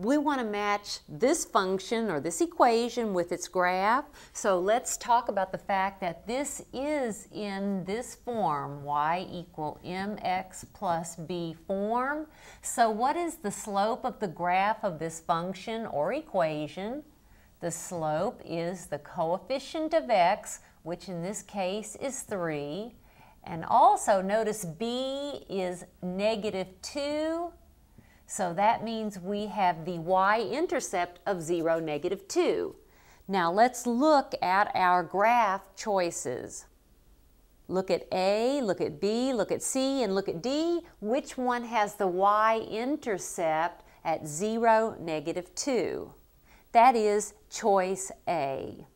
we want to match this function or this equation with its graph. So let's talk about the fact that this is in this form, y equal mx plus b form. So what is the slope of the graph of this function or equation? The slope is the coefficient of x, which in this case is 3. And also notice b is negative 2 so that means we have the y-intercept of 0, negative 2. Now let's look at our graph choices. Look at A, look at B, look at C, and look at D. Which one has the y-intercept at 0, negative 2? That is choice A.